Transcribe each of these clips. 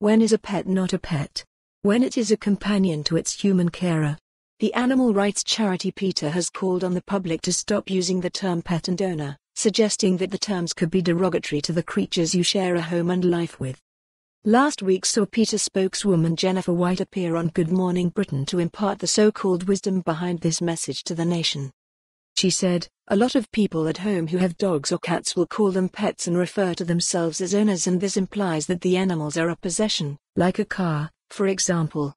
When is a pet not a pet? When it is a companion to its human carer. The animal rights charity Peter has called on the public to stop using the term pet and owner, suggesting that the terms could be derogatory to the creatures you share a home and life with. Last week saw Peter spokeswoman Jennifer White appear on Good Morning Britain to impart the so-called wisdom behind this message to the nation. She said, a lot of people at home who have dogs or cats will call them pets and refer to themselves as owners and this implies that the animals are a possession, like a car, for example.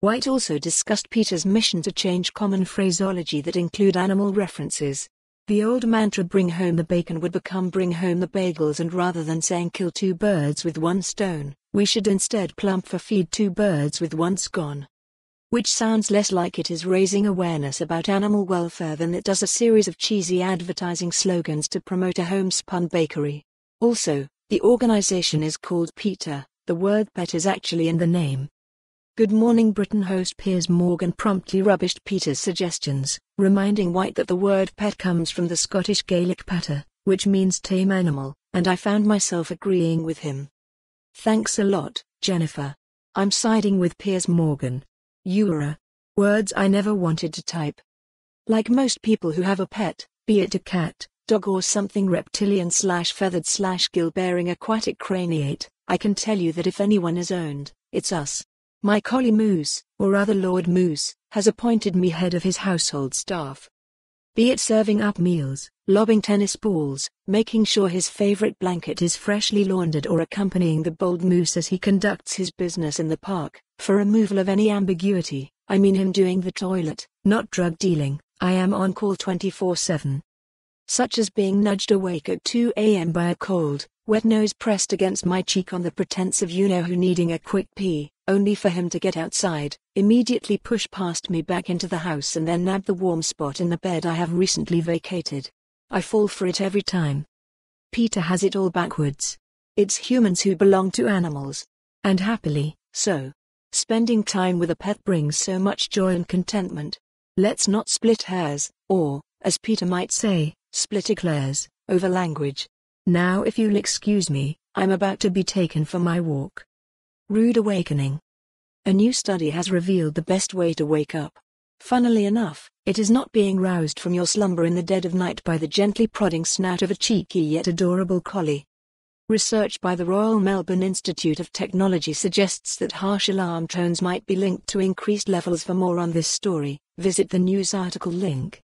White also discussed Peter's mission to change common phraseology that include animal references. The old mantra bring home the bacon would become bring home the bagels and rather than saying kill two birds with one stone, we should instead plump for feed two birds with one gone, Which sounds less like it is raising awareness about animal welfare than it does a series of cheesy advertising slogans to promote a homespun bakery. Also, the organization is called Peter, the word pet is actually in the name. Good Morning Britain host Piers Morgan promptly rubbished Peter's suggestions, reminding White that the word pet comes from the Scottish Gaelic patter, which means tame animal, and I found myself agreeing with him. Thanks a lot, Jennifer. I'm siding with Piers Morgan. Eura. Words I never wanted to type. Like most people who have a pet, be it a cat, dog or something reptilian slash feathered slash gill-bearing aquatic craniate, I can tell you that if anyone is owned, it's us. My collie Moose, or rather Lord Moose, has appointed me head of his household staff, be it serving up meals, lobbing tennis balls, making sure his favorite blanket is freshly laundered or accompanying the bold moose as he conducts his business in the park, for removal of any ambiguity, I mean him doing the toilet, not drug dealing, I am on call 24-7. Such as being nudged awake at 2 a.m. by a cold, Wet nose pressed against my cheek on the pretense of you know who needing a quick pee, only for him to get outside, immediately push past me back into the house and then nab the warm spot in the bed I have recently vacated. I fall for it every time. Peter has it all backwards. It's humans who belong to animals. And happily, so. Spending time with a pet brings so much joy and contentment. Let's not split hairs, or, as Peter might say, split eclairs, over language. Now if you'll excuse me, I'm about to be taken for my walk. Rude Awakening A new study has revealed the best way to wake up. Funnily enough, it is not being roused from your slumber in the dead of night by the gently prodding snout of a cheeky yet adorable collie. Research by the Royal Melbourne Institute of Technology suggests that harsh alarm tones might be linked to increased levels. For more on this story, visit the news article link.